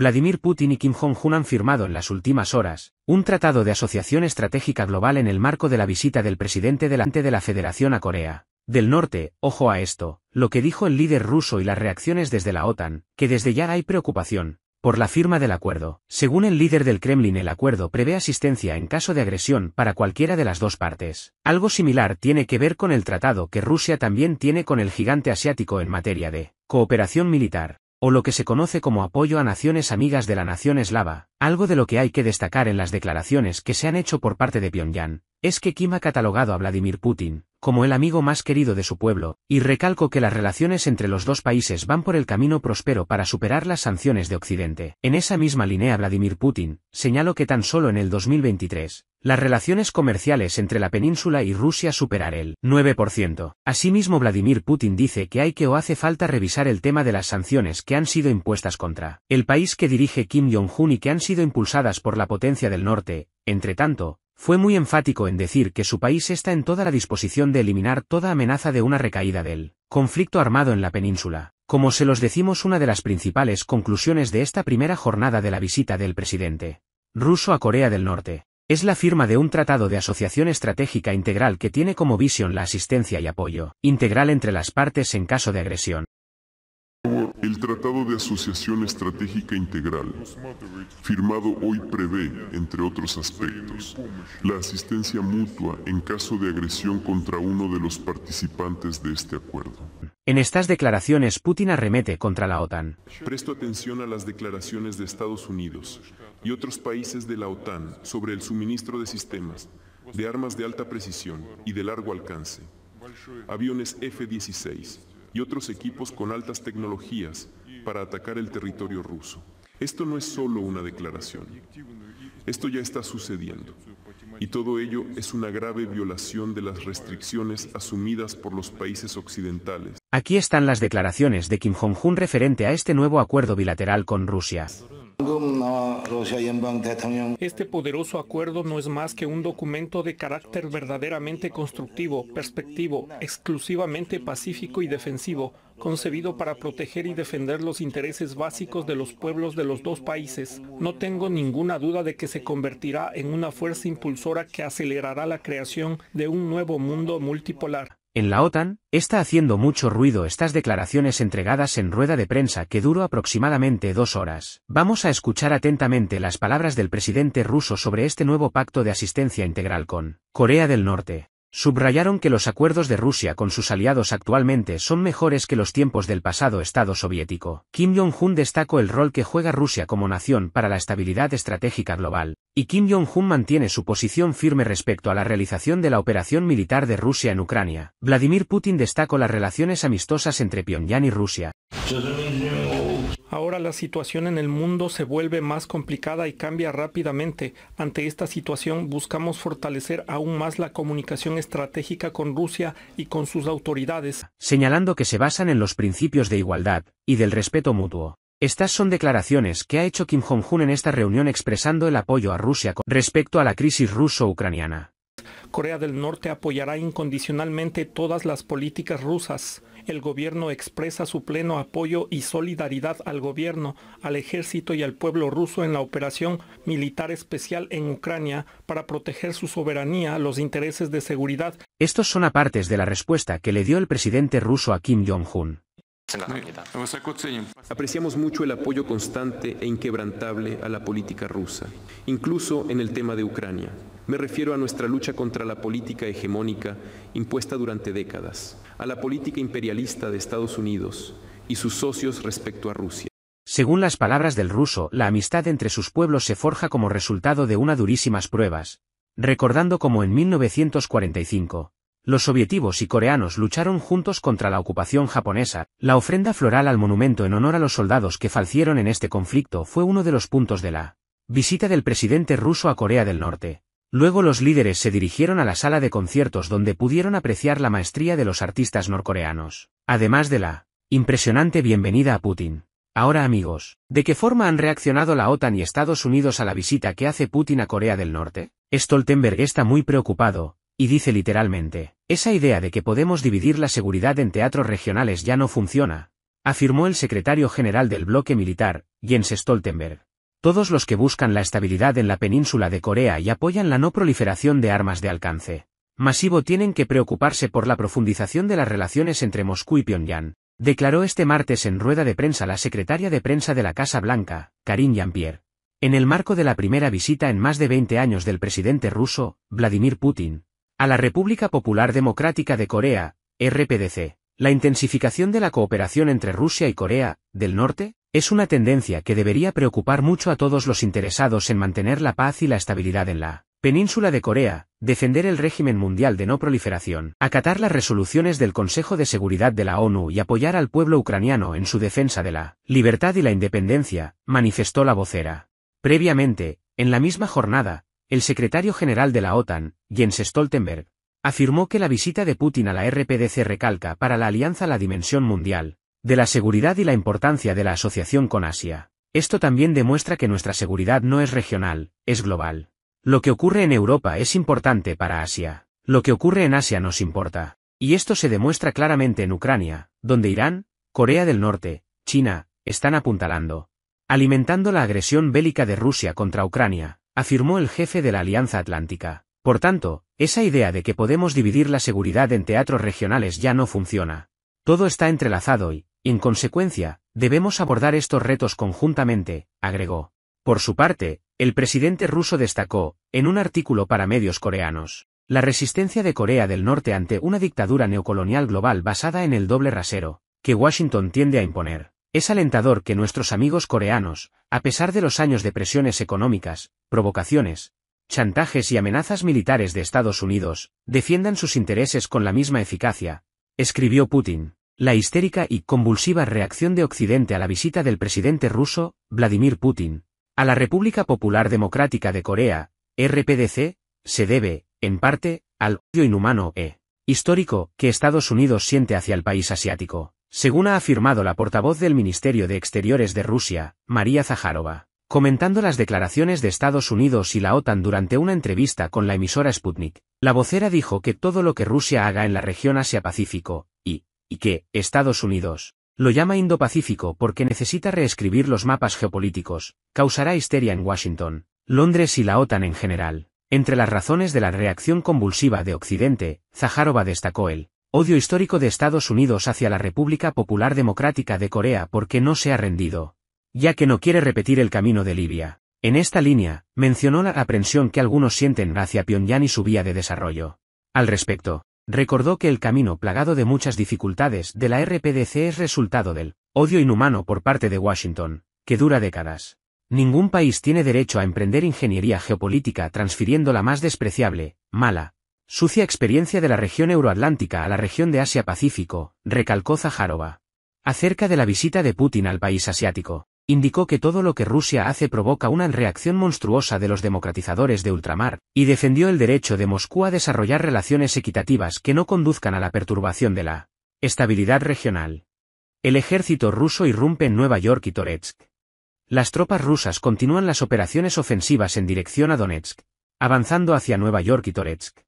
Vladimir Putin y Kim Jong-un han firmado en las últimas horas un tratado de asociación estratégica global en el marco de la visita del presidente delante de la Federación a Corea del Norte. Ojo a esto, lo que dijo el líder ruso y las reacciones desde la OTAN, que desde ya hay preocupación por la firma del acuerdo. Según el líder del Kremlin el acuerdo prevé asistencia en caso de agresión para cualquiera de las dos partes. Algo similar tiene que ver con el tratado que Rusia también tiene con el gigante asiático en materia de cooperación militar o lo que se conoce como apoyo a naciones amigas de la nación eslava, algo de lo que hay que destacar en las declaraciones que se han hecho por parte de Pyongyang, es que Kim ha catalogado a Vladimir Putin como el amigo más querido de su pueblo, y recalco que las relaciones entre los dos países van por el camino próspero para superar las sanciones de Occidente. En esa misma línea Vladimir Putin, señaló que tan solo en el 2023, las relaciones comerciales entre la península y Rusia superar el 9%. Asimismo Vladimir Putin dice que hay que o hace falta revisar el tema de las sanciones que han sido impuestas contra el país que dirige Kim Jong-un y que han sido impulsadas por la potencia del norte, entre tanto, fue muy enfático en decir que su país está en toda la disposición de eliminar toda amenaza de una recaída del conflicto armado en la península. Como se los decimos una de las principales conclusiones de esta primera jornada de la visita del presidente ruso a Corea del Norte. Es la firma de un tratado de asociación estratégica integral que tiene como visión la asistencia y apoyo integral entre las partes en caso de agresión, el Tratado de Asociación Estratégica Integral, firmado hoy, prevé, entre otros aspectos, la asistencia mutua en caso de agresión contra uno de los participantes de este acuerdo. En estas declaraciones, Putin arremete contra la OTAN. Presto atención a las declaraciones de Estados Unidos y otros países de la OTAN sobre el suministro de sistemas, de armas de alta precisión y de largo alcance, aviones F-16 y otros equipos con altas tecnologías para atacar el territorio ruso. Esto no es solo una declaración. Esto ya está sucediendo. Y todo ello es una grave violación de las restricciones asumidas por los países occidentales. Aquí están las declaraciones de Kim Jong-un referente a este nuevo acuerdo bilateral con Rusia. Este poderoso acuerdo no es más que un documento de carácter verdaderamente constructivo, perspectivo, exclusivamente pacífico y defensivo, concebido para proteger y defender los intereses básicos de los pueblos de los dos países. No tengo ninguna duda de que se convertirá en una fuerza impulsora que acelerará la creación de un nuevo mundo multipolar. En la OTAN, está haciendo mucho ruido estas declaraciones entregadas en rueda de prensa que duró aproximadamente dos horas. Vamos a escuchar atentamente las palabras del presidente ruso sobre este nuevo pacto de asistencia integral con Corea del Norte. Subrayaron que los acuerdos de Rusia con sus aliados actualmente son mejores que los tiempos del pasado Estado soviético. Kim Jong-un destacó el rol que juega Rusia como nación para la estabilidad estratégica global, y Kim Jong-un mantiene su posición firme respecto a la realización de la operación militar de Rusia en Ucrania. Vladimir Putin destacó las relaciones amistosas entre Pyongyang y Rusia. Ahora la situación en el mundo se vuelve más complicada y cambia rápidamente. Ante esta situación buscamos fortalecer aún más la comunicación estratégica con Rusia y con sus autoridades. Señalando que se basan en los principios de igualdad y del respeto mutuo. Estas son declaraciones que ha hecho Kim Jong-un en esta reunión expresando el apoyo a Rusia respecto a la crisis ruso-ucraniana. Corea del Norte apoyará incondicionalmente todas las políticas rusas. El gobierno expresa su pleno apoyo y solidaridad al gobierno, al ejército y al pueblo ruso en la operación militar especial en Ucrania para proteger su soberanía, los intereses de seguridad. Estos son apartes de la respuesta que le dio el presidente ruso a Kim Jong-un. Apreciamos mucho el apoyo constante e inquebrantable a la política rusa, incluso en el tema de Ucrania. Me refiero a nuestra lucha contra la política hegemónica impuesta durante décadas, a la política imperialista de Estados Unidos y sus socios respecto a Rusia. Según las palabras del ruso, la amistad entre sus pueblos se forja como resultado de unas durísimas pruebas, recordando como en 1945, los soviéticos y coreanos lucharon juntos contra la ocupación japonesa, la ofrenda floral al monumento en honor a los soldados que falcieron en este conflicto fue uno de los puntos de la visita del presidente ruso a Corea del Norte. Luego los líderes se dirigieron a la sala de conciertos donde pudieron apreciar la maestría de los artistas norcoreanos, además de la impresionante bienvenida a Putin. Ahora amigos, ¿de qué forma han reaccionado la OTAN y Estados Unidos a la visita que hace Putin a Corea del Norte? Stoltenberg está muy preocupado, y dice literalmente, esa idea de que podemos dividir la seguridad en teatros regionales ya no funciona, afirmó el secretario general del bloque militar, Jens Stoltenberg. Todos los que buscan la estabilidad en la península de Corea y apoyan la no proliferación de armas de alcance masivo tienen que preocuparse por la profundización de las relaciones entre Moscú y Pyongyang, declaró este martes en rueda de prensa la secretaria de prensa de la Casa Blanca, Karine Jean-Pierre. En el marco de la primera visita en más de 20 años del presidente ruso, Vladimir Putin, a la República Popular Democrática de Corea, RPDC. La intensificación de la cooperación entre Rusia y Corea, del Norte, es una tendencia que debería preocupar mucho a todos los interesados en mantener la paz y la estabilidad en la Península de Corea, defender el régimen mundial de no proliferación, acatar las resoluciones del Consejo de Seguridad de la ONU y apoyar al pueblo ucraniano en su defensa de la libertad y la independencia, manifestó la vocera. Previamente, en la misma jornada, el secretario general de la OTAN, Jens Stoltenberg, afirmó que la visita de Putin a la RPDC recalca para la alianza la dimensión mundial, de la seguridad y la importancia de la asociación con Asia. Esto también demuestra que nuestra seguridad no es regional, es global. Lo que ocurre en Europa es importante para Asia. Lo que ocurre en Asia nos importa. Y esto se demuestra claramente en Ucrania, donde Irán, Corea del Norte, China, están apuntalando. Alimentando la agresión bélica de Rusia contra Ucrania, afirmó el jefe de la Alianza Atlántica. Por tanto, esa idea de que podemos dividir la seguridad en teatros regionales ya no funciona. Todo está entrelazado y, en consecuencia, debemos abordar estos retos conjuntamente, agregó. Por su parte, el presidente ruso destacó, en un artículo para medios coreanos, la resistencia de Corea del Norte ante una dictadura neocolonial global basada en el doble rasero, que Washington tiende a imponer. Es alentador que nuestros amigos coreanos, a pesar de los años de presiones económicas, provocaciones, chantajes y amenazas militares de Estados Unidos, defiendan sus intereses con la misma eficacia, escribió Putin. La histérica y convulsiva reacción de Occidente a la visita del presidente ruso, Vladimir Putin, a la República Popular Democrática de Corea, RPDC, se debe, en parte, al odio inhumano e histórico que Estados Unidos siente hacia el país asiático. Según ha afirmado la portavoz del Ministerio de Exteriores de Rusia, María Zaharova, comentando las declaraciones de Estados Unidos y la OTAN durante una entrevista con la emisora Sputnik, la vocera dijo que todo lo que Rusia haga en la región Asia-Pacífico, y, y que, Estados Unidos, lo llama Indo-Pacífico porque necesita reescribir los mapas geopolíticos, causará histeria en Washington, Londres y la OTAN en general. Entre las razones de la reacción convulsiva de Occidente, Zaharova destacó el Odio histórico de Estados Unidos hacia la República Popular Democrática de Corea porque no se ha rendido. Ya que no quiere repetir el camino de Libia. En esta línea, mencionó la aprensión que algunos sienten hacia Pyongyang y su vía de desarrollo. Al respecto, recordó que el camino plagado de muchas dificultades de la RPDC es resultado del odio inhumano por parte de Washington, que dura décadas. Ningún país tiene derecho a emprender ingeniería geopolítica transfiriendo la más despreciable, mala, Sucia experiencia de la región euroatlántica a la región de Asia-Pacífico, recalcó Zaharova. Acerca de la visita de Putin al país asiático, indicó que todo lo que Rusia hace provoca una reacción monstruosa de los democratizadores de ultramar, y defendió el derecho de Moscú a desarrollar relaciones equitativas que no conduzcan a la perturbación de la estabilidad regional. El ejército ruso irrumpe en Nueva York y Toretsk. Las tropas rusas continúan las operaciones ofensivas en dirección a Donetsk, avanzando hacia Nueva York y Toretsk.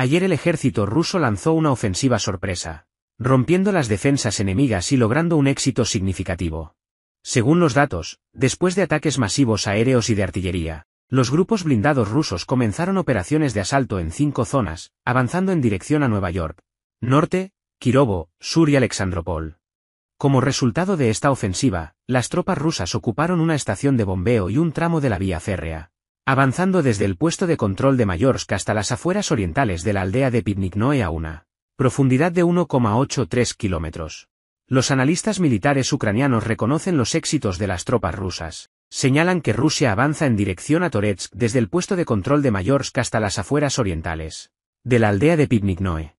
Ayer el ejército ruso lanzó una ofensiva sorpresa, rompiendo las defensas enemigas y logrando un éxito significativo. Según los datos, después de ataques masivos aéreos y de artillería, los grupos blindados rusos comenzaron operaciones de asalto en cinco zonas, avanzando en dirección a Nueva York, norte, Kirovo, sur y Alexandropol. Como resultado de esta ofensiva, las tropas rusas ocuparon una estación de bombeo y un tramo de la vía férrea, avanzando desde el puesto de control de Mayorsk hasta las afueras orientales de la aldea de Pipniknoe a una profundidad de 1,83 kilómetros. Los analistas militares ucranianos reconocen los éxitos de las tropas rusas. Señalan que Rusia avanza en dirección a Toretsk desde el puesto de control de Mayorsk hasta las afueras orientales de la aldea de Pipniknoe.